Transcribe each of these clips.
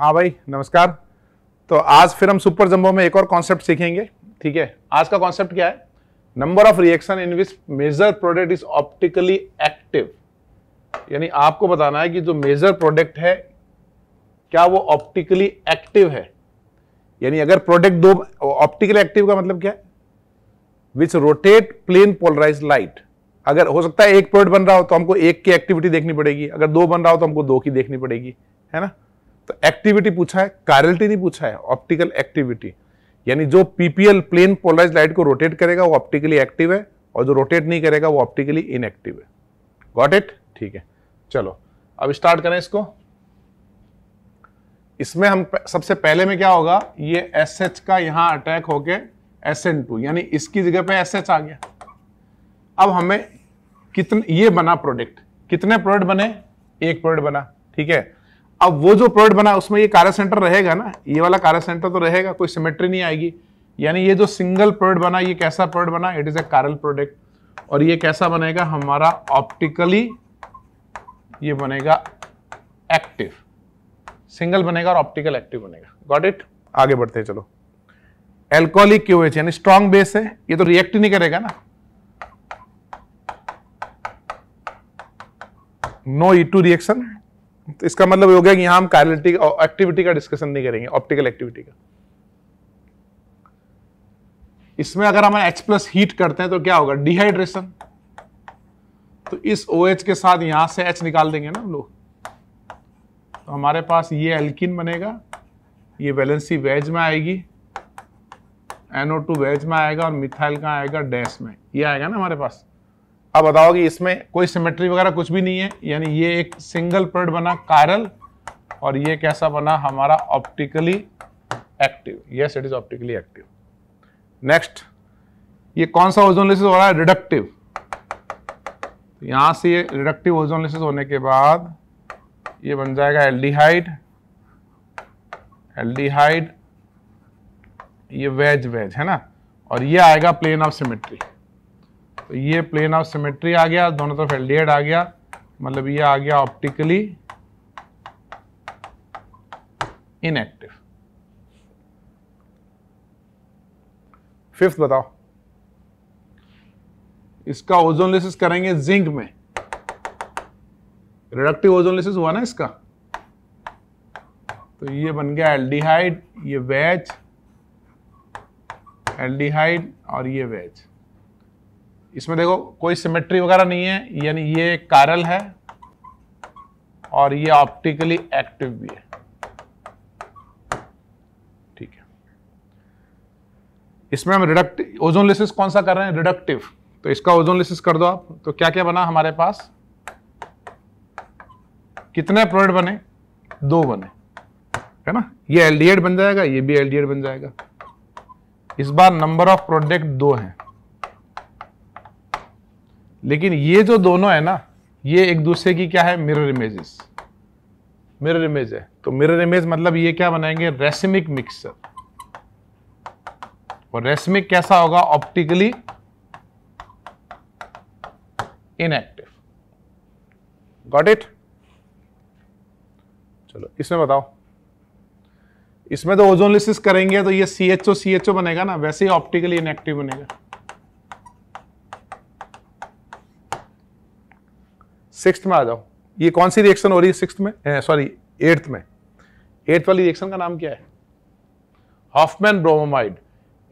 हाँ भाई नमस्कार तो आज फिर हम सुपर जम्बो में एक और कॉन्सेप्ट सीखेंगे ठीक है आज का कॉन्सेप्ट क्या है number of reaction in which major product is optically active यानी आपको बताना है कि जो मेजर प्रोडक्ट है क्या वो ऑप्टिकली एक्टिव है यानी अगर प्रोडक्ट दो ऑप्टिकली एक्टिव का मतलब क्या है which rotate plane polarise light अगर हो सकता है एक प्रोडक्ट बन रहा हो तो हमको एक की एक्टिविटी देखनी पड़ेगी अगर दो बन रहा हो तो हमको दो की देखनी पड़ेगी है ना तो एक्टिविटी पूछा है कायरलिटी नहीं पूछा है ऑप्टिकल एक्टिविटी यानी जो पीपीएल प्लेन पोलराइज लाइट को रोटेट करेगा वो ऑप्टिकली एक्टिव है और जो रोटेट नहीं करेगा वो ऑप्टिकली इनएक्टिव है गॉट इट ठीक है चलो अब स्टार्ट करें इसको इसमें हम सबसे पहले में क्या होगा ये एस एच का यहां अटैक होके एस एन टू यानी इसकी जगह पे एस एच आ गया अब हमें कितने ये बना प्रोडक्ट कितने प्रोडक्ट बने एक प्रोडक्ट बना ठीक है अब वो जो प्रोडक्ट बना उसमें ये कार्य सेंटर रहेगा ना ये वाला कार्य सेंटर तो रहेगा कोई सिमेट्री नहीं आएगी यानी ये जो सिंगल प्रोडक्ट बना ये कैसा प्रोडक्ट बना इट इज ए कारल प्रोडक्ट और ये कैसा बनेगा हमारा ऑप्टिकली ये बनेगा एक्टिव सिंगल बनेगा और ऑप्टिकल एक्टिव बनेगा गॉट इट आगे बढ़ते हैं चलो एल्कोहलिक क्यों है यानी स्ट्रांग बेस है ये तो रिएक्ट नहीं करेगा ना नो ई टू रिएक्शन तो इसका मतलब हो गया कि यहां हम कैरलिटी एक्टिविटी का डिस्कशन नहीं करेंगे ऑप्टिकल एक्टिविटी का इसमें अगर हम एच प्लस हीट करते हैं तो क्या होगा डिहाइड्रेशन तो इस ओ OH के साथ यहां से एच निकाल देंगे ना हम लोग तो हमारे पास ये एल्किन बनेगा ये वैलेंसी वेज में आएगी NO2 वेज में आएगा और मिथाइल का आएगा डैश में ये आएगा ना हमारे पास अब बताओ कि इसमें कोई सिमेट्री वगैरह कुछ भी नहीं है यानी ये एक सिंगल प्लेट बना कायरल और ये कैसा बना हमारा optically active yes it is optically active next ये कौन सा ओजोनलिसिस हो रहा है रिडक्टिव तो यहां से ये रिडक्टिव ओजोनलिसिस होने के बाद ये बन जाएगा एल्डिहाइड एल्डिहाइड ये वेज वेज है ना और ये आएगा प्लेन ऑफ सिमेट्री तो ये प्लेन ऑफ सिमेट्री आ गया दोनों तरफ एल आ गया मतलब ये आ गया ऑप्टिकली इनएक्टिव फिफ्थ बताओ इसका ओजोनलिसिस करेंगे जिंक में रिडक्टिव ओजोनलिसिस हुआ ना इसका तो ये बन गया एल्डिहाइड ये वेज एल्डिहाइड और ये वेज इसमें देखो कोई सिमेट्री वगैरह नहीं है यानी ये कारल है और ये ऑप्टिकली एक्टिव भी है ठीक है इसमें हम रिडक्टिव ओजोन लिसिस कौन सा कर रहे हैं रिडक्टिव तो इसका ओजोन लिसिस कर दो आप तो क्या क्या बना हमारे पास कितने प्रोडक्ट बने दो बने है ना ये एलडीएड बन जाएगा ये भी एलडीएड बन जाएगा इस बार नंबर ऑफ प्रोडक्ट दो हैं लेकिन ये जो दोनों है ना ये एक दूसरे की क्या है मिरर इमेजेस मिरर इमेज है तो मिरर इमेज मतलब ये क्या बनाएंगे रेसमिक मिक्सर और रेसमिक कैसा होगा ऑप्टिकली इनएक्टिव गॉट इट चलो इसमें बताओ इसमें तो ओजोनलिस करेंगे तो ये C H O C H O बनेगा ना वैसे ही ऑप्टिकली इनएक्टिव बनेगा सिक्स में आ जाओ ये कौन सी रिएक्शन हो रही है सिक्स में सॉरी एट्थ में एट्थ वाली रिएक्शन का नाम क्या है हॉफमैन ब्रोमोमाइड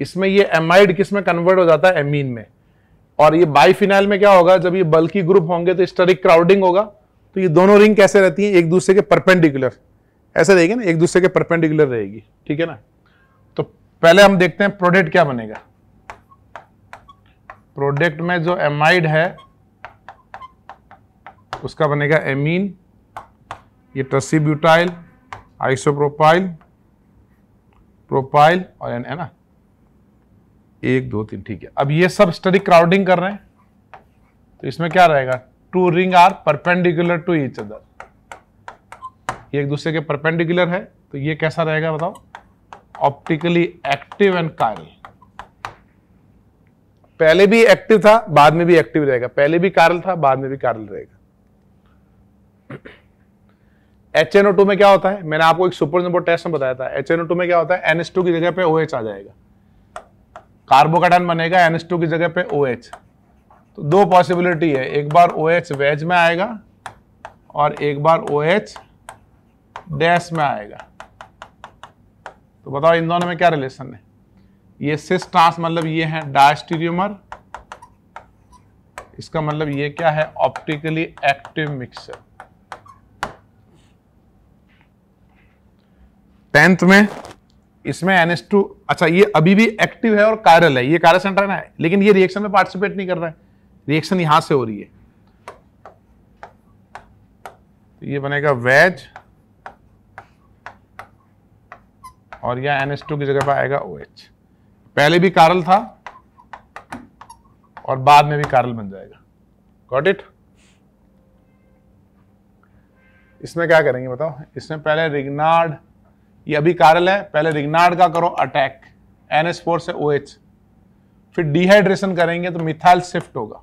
इसमें ये एमाइड किस में कन्वर्ट हो जाता है एमीन में और ये बाईफिनाइल में क्या होगा जब ये बल्कि ग्रुप होंगे तो स्टरिक क्राउडिंग होगा तो ये दोनों रिंग कैसे रहती हैं एक दूसरे के परपेंडिकुलर ऐसे रहेगी ना एक दूसरे के परपेंडिकुलर रहेगी ठीक है ना तो पहले हम देखते हैं प्रोडक्ट क्या बनेगा प्रोडक्ट में जो एमाइड है उसका बनेगा एमीन ये ट्रसी ब्यूटाइल आइसोप्रोपाइल प्रोपाइल और एन है ना एक दो तीन ठीक है अब ये सब स्टडी क्राउडिंग कर रहे हैं तो इसमें क्या रहेगा two ring are perpendicular to each other ये एक दूसरे के परपेंडिकुलर है तो ये कैसा रहेगा बताओ ऑप्टिकली एक्टिव एंड कारल पहले भी एक्टिव था बाद में भी एक्टिव रहेगा पहले भी कारल था बाद में भी कारल रहेगा एच एन ओ टू में क्या होता है मैंने आपको एक सुपर नंबर टेस्ट में बताया था एच एन ओ टू में क्या होता है एन एस टू की जगह पे ओ एच आ जाएगा कार्बोकैटायन बनेगा एन एस टू की जगह पे ओ एच तो दो पॉसिबिलिटी है एक बार ओ एच वेज में आएगा और एक बार ओ एच डैश में आएगा तो बताओ इन दोनों में क्या रिलेशन है ये सिस ट्रांस मतलब ये है डायस्टीरियोमर इसका मतलब ये क्या है ऑप्टिकली एक्टिव मिक्सर टेंथ में इसमें एन टू अच्छा ये अभी भी एक्टिव है और कायरल है ये कायरल सेंटर है लेकिन ये रिएक्शन में पार्टिसिपेट नहीं कर रहा है रिएक्शन यहां से हो रही है तो ये बनेगा वेज और यह एन की जगह पर आएगा ओ OH. पहले भी कारल था और बाद में भी कारल बन जाएगा गॉट इट इसमें क्या करेंगे बताओ इसमें पहले रिग्नार्ड ये अभी कारल है पहले रिग्नार्ड का करो अटैक एन एस फोर से ओ OH, एच फिर डिहाइड्रेशन करेंगे तो मिथाइल शिफ्ट होगा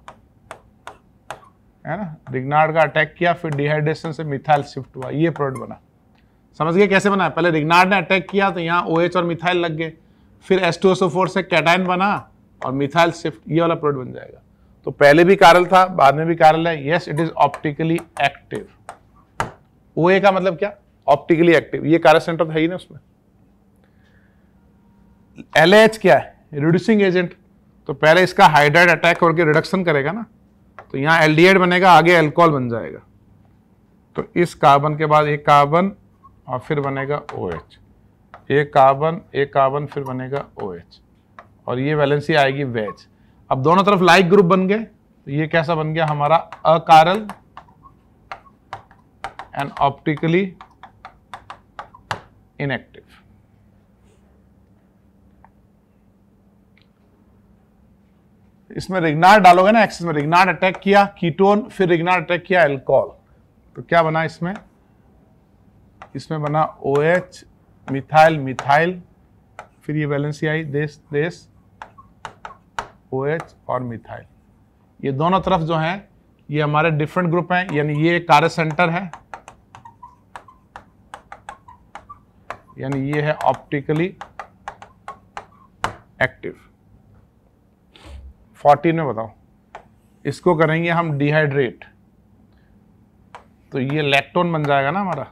है ना रिग्नार्ड का अटैक किया फिर डिहाइड्रेशन से मिथाइल शिफ्ट हुआ ये प्रोडक्ट बना समझ गए कैसे बना पहले रिग्नार्ड ने अटैक किया तो यहाँ ओ OH और मिथाइल लग गए फिर एस से कैटाइन बना और मिथाइल शिफ्ट ये वाला प्रोडक्ट बन जाएगा तो पहले भी कारल था बाद में भी कारल है yes it is optically active O का मतलब क्या ऑप्टिकली एक्टिव ये कार्य सेंटर था ही ना उसमें एल क्या है रिड्यूसिंग एजेंट तो पहले इसका हाइड्राइड अटैक करके रिडक्शन करेगा ना तो यहां एल बनेगा आगे एल्कोहल बन जाएगा तो इस कार्बन के बाद एक कार्बन और फिर बनेगा ओ OH. एक कार्बन एक कार्बन फिर बनेगा ओ OH. और ये वैलेंसी आएगी वेज अब दोनों तरफ लाइक ग्रुप बन गए तो ये कैसा बन गया हमारा अकारल एंड ऑप्टिकली inactive. इसमें रिग्नार डालोगे ना एक्सिस में रिग्नार अटैक किया कीटोन फिर रिग्नार अटैक किया एल्कोहल तो क्या बना इसमें इसमें बना ओ एच मिथाइल मिथाइल फिर ये वैलेंसी आई देश देश ओ एच और मिथाइल ये दोनों तरफ जो हैं ये हमारे डिफरेंट ग्रुप हैं यानी ये कार्य सेंटर है यानी ये है ऑप्टिकली एक्टिव फोर्टीन में बताओ इसको करेंगे हम डिहाइड्रेट तो ये लैक्टोन बन जाएगा ना हमारा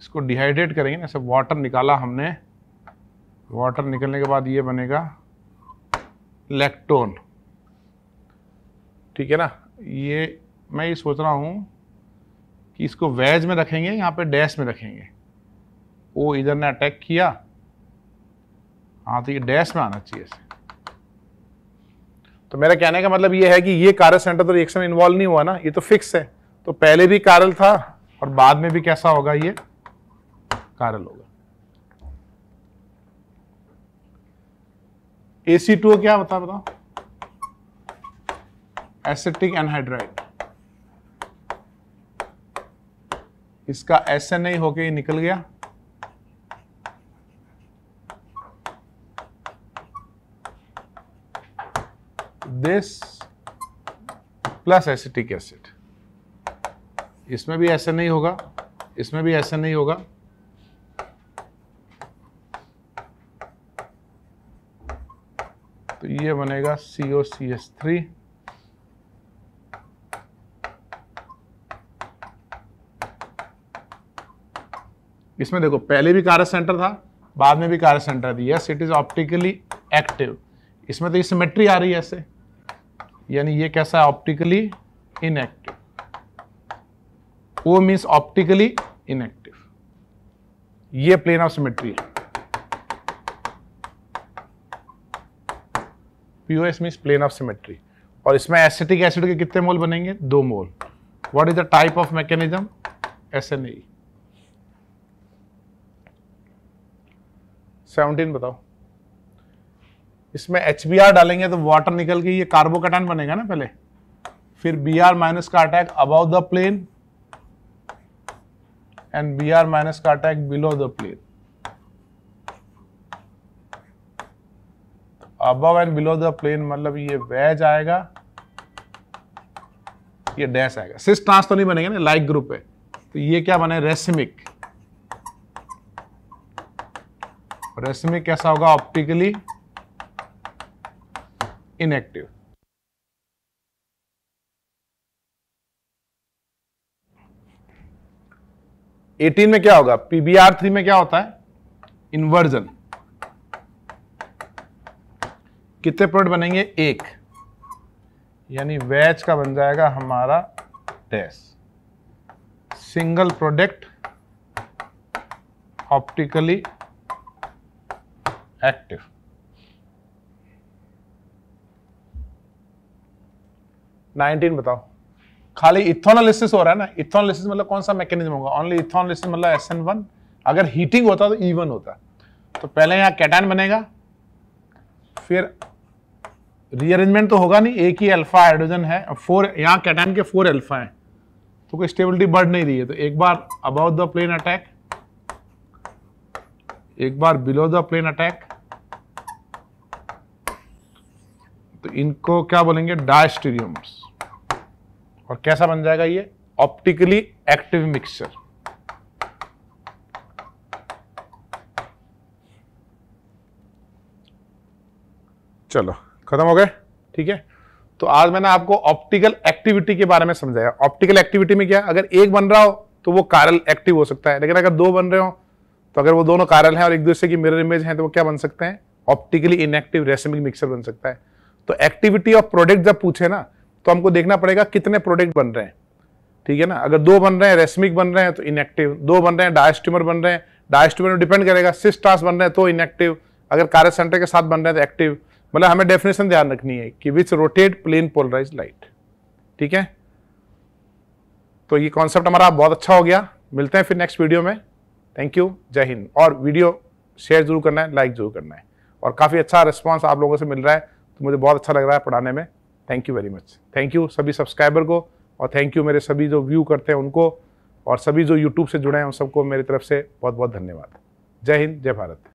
इसको डिहाइड्रेट करेंगे ना सब वाटर निकाला हमने वाटर निकलने के बाद ये बनेगा लैक्टोन ठीक है ना ये मैं ये सोच रहा हूँ कि इसको वेज में रखेंगे यहाँ पे डैश में रखेंगे ओ इधर ने अटैक किया हाँ तो ये डैश में आना चाहिए इसे तो मेरा कहने का मतलब ये है कि ये कारल सेंटर तो रिएक्शन इन्वॉल्व नहीं हुआ ना ये तो फिक्स है तो पहले भी कारल था और बाद में भी कैसा होगा ये कारल होगा ए सी टू क्या बता बताओ एसिटिक एनहाइड्राइड इसका एस एन आई होके निकल गया दिस प्लस एसिटिक एसिड इसमें भी ऐसा नहीं होगा इसमें भी ऐसा नहीं होगा तो ये बनेगा सीओ सी एस थ्री इसमें देखो पहले भी कार्य सेंटर था बाद में भी कार्य सेंटर थी yes it is optically active इसमें तो सिमेट्री आ रही है ऐसे यानी ये कैसा है optically inactive O means optically inactive ये प्लेन ऑफ सिमेट्री है POS means plane of symmetry और इसमें एसिटिक एसिड के कितने मोल बनेंगे दो mole what is the type of mechanism S N E seventeen बताओ इसमें एच डालेंगे तो वाटर निकल के ये कार्बोकैटायन बनेगा ना पहले फिर बी आर माइनस का attack above the plane and B R minus का attack below the plane above and below the plane मतलब ये वेज आएगा ये डैश आएगा सिस ट्रांस तो नहीं बनेगा ना लाइक ग्रुप है तो ये क्या बने रेसिमिक और ऐसे में कैसा होगा ऑप्टिकली इनएक्टिव एटीन में क्या होगा पीबीआर थ्री में क्या होता है इन्वर्जन कितने प्रोडक्ट बनेंगे एक यानी वैच का बन जाएगा हमारा dash single product optically active. Nineteen बताओ खाली इथोनोलिसिस हो रहा है ना इथोनोलिसिस मतलब कौन सा मैकेनिज्म होगा ओनली इथोनोलिसिस मतलब एस एन वन अगर हीटिंग होता तो ईवन e होता तो पहले यहाँ कैटान बनेगा फिर रीअरेंजमेंट तो होगा नहीं एक ही अल्फा हाइड्रोजन है फोर यहाँ कैटान के फोर अल्फा हैं तो कोई स्टेबिलिटी बढ़ नहीं रही है तो एक बार अबाउट द प्लेन अटैक एक बार बिलो द प्लेन अटैक तो इनको क्या बोलेंगे डायस्टीरियम्स और कैसा बन जाएगा ये ऑप्टिकली एक्टिव मिक्सचर चलो खत्म हो गए ठीक है तो आज मैंने आपको ऑप्टिकल एक्टिविटी के बारे में समझाया ऑप्टिकल एक्टिविटी में क्या अगर एक बन रहा हो तो वो कारल एक्टिव हो सकता है लेकिन अगर दो बन रहे हो तो अगर वो दोनों कारल हैं और एक दूसरे की मिरर इमेज हैं तो वो क्या बन सकते हैं ऑप्टिकली इनएक्टिव रेसमिक मिक्सर बन सकता है तो एक्टिविटी ऑफ प्रोडक्ट जब पूछे ना तो हमको देखना पड़ेगा कितने प्रोडक्ट बन रहे हैं ठीक है ना अगर दो बन रहे हैं रेसमिक बन रहे हैं तो इनएक्टिव दो बन रहे हैं डायस्ट्यूमर बन रहे हैं डायस्ट्यूमर में डिपेंड करेगा सिस ट्रांस बन रहे हैं तो इनएक्टिव अगर कार्य सेंटर के साथ बन रहे हैं तो एक्टिव मतलब हमें डेफिनेशन ध्यान रखनी है कि which rotate plane polarise light ठीक है तो ये कॉन्सेप्ट हमारा बहुत अच्छा हो गया मिलते हैं फिर नेक्स्ट वीडियो में थैंक यू जय हिंद और वीडियो शेयर जरूर करना है लाइक जरूर करना है और काफ़ी अच्छा रिस्पॉन्स आप लोगों से मिल रहा है तो मुझे बहुत अच्छा लग रहा है पढ़ाने में thank you very much thank you सभी सब्सक्राइबर को और थैंक यू मेरे सभी जो व्यू करते हैं उनको और सभी जो यूट्यूब से जुड़े हैं उन सबको मेरी तरफ से बहुत बहुत धन्यवाद जय हिंद जय भारत